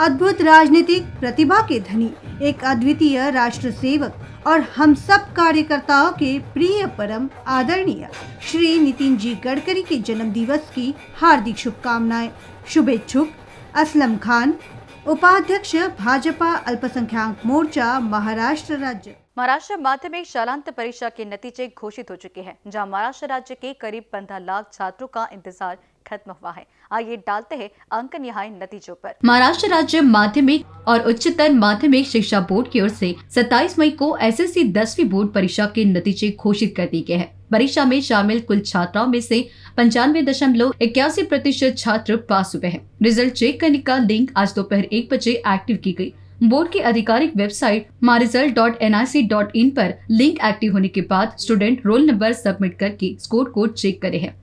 अद्भुत राजनीतिक प्रतिभा के धनी एक अद्वितीय राष्ट्र सेवक और हम सब कार्यकर्ताओं के प्रिय परम आदरणीय श्री नितिन जी गडकरी के जन्म दिवस की हार्दिक शुभकामनाएं शुभेच्छुक असलम खान उपाध्यक्ष भाजपा अल्पसंख्याक मोर्चा महाराष्ट्र राज्य महाराष्ट्र माध्यमिक शालांत परीक्षा के नतीजे घोषित हो चुके हैं जहां महाराष्ट्र राज्य के करीब पंद्रह लाख छात्रों का इंतजार खत्म हुआ है आइए डालते हैं अंक निहाय नतीजों पर महाराष्ट्र राज्य माध्यमिक और उच्चतर माध्यमिक शिक्षा बोर्ड की ओर से 27 मई को एसएससी दसवीं बोर्ड परीक्षा के नतीजे घोषित कर दिए गए हैं परीक्षा में शामिल कुल छात्राओं में से पंचानवे दशमलव इक्यासी प्रतिशत छात्र पास हुए हैं रिजल्ट चेक करने का लिंक आज दोपहर एक बजे एक्टिव की गयी बोर्ड की आधिकारिक website marizal.nic.in dot N I C dot in पर लिंक एक्टिव होने के बाद स्टूडेंट रोल नंबर सबमिट करके स्कोर को चेक करे है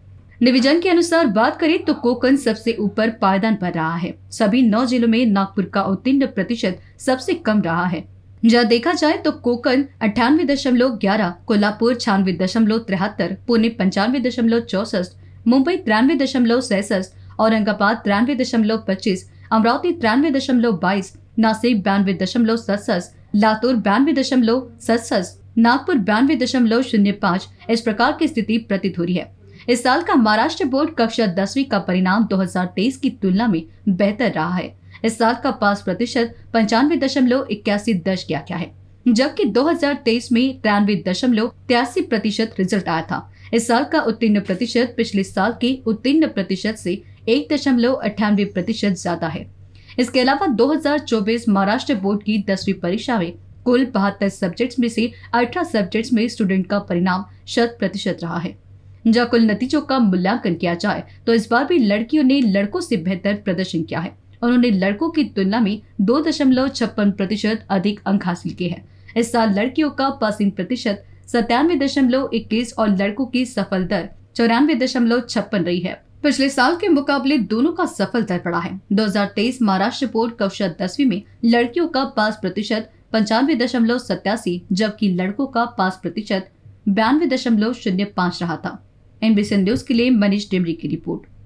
निविजन के अनुसार बात करें तो कोकन सबसे ऊपर पायदान पर रहा है सभी नौ जिलों में नागपुर का उत्तीर्ण प्रतिशत सबसे कम रहा है जहाँ देखा जाए तो कोकन अठानवे दशमलव ग्यारह कोल्हापुर छियानवे दशमलव तिहत्तर पुणे पंचानवे दशमलव चौसठ मुंबई तिरानवे दशमलव सैसठ औरंगाबाद तिरानवे दशमलव पच्चीस अमरावती तिरानवे दशमलव बाईस नासिक बयानवे दशमलव सतसठ लातूर बयानवे दशमलव सतसठ नागपुर बयानवे दशमलव शून्य पाँच इस प्रकार की स्थिति प्रतीत हो रही है इस साल का महाराष्ट्र बोर्ड कक्षा दसवीं का परिणाम 2023 की तुलना में बेहतर रहा है इस साल का पास प्रतिशत पंचानवे दशमलव इक्यासी दर्ज किया गया है जबकि 2023 में तिरानवे दशमलव तिरासी प्रतिशत रिजल्ट आया था इस साल का उत्तीर्ण प्रतिशत पिछले साल के उत्तीर्ण प्रतिशत से एक दशमलव अठानवे प्रतिशत ज्यादा है इसके अलावा 2024 महाराष्ट्र बोर्ड की दसवीं परीक्षा में कुल बहत्तर सब्जेक्ट्स में से अठारह सब्जेक्ट्स में स्टूडेंट का परिणाम शत प्रतिशत रहा है जब कुल नतीजों का मूल्यांकन किया जाए तो इस बार भी लड़कियों ने लड़कों से बेहतर प्रदर्शन किया है उन्होंने लड़कों की तुलना में दो दशमलव छप्पन प्रतिशत अधिक अंक हासिल किए हैं इस साल लड़कियों का पासिंग प्रतिशत सत्तानवे दशमलव इक्कीस और लड़कों की सफल दर चौरानवे दशमलव छप्पन रही है पिछले साल के मुकाबले दोनों का सफल दर बढ़ा है 2023 महाराष्ट्र बोर्ड कक्षा दसवीं में लड़कियों का पास प्रतिशत पंचानवे दशमलव सत्तासी जबकि लड़कों का पास प्रतिशत बयानवे दशमलव शून्य पाँच रहा था एनबीसी न्यूज के लिए मनीष डिमरी की रिपोर्ट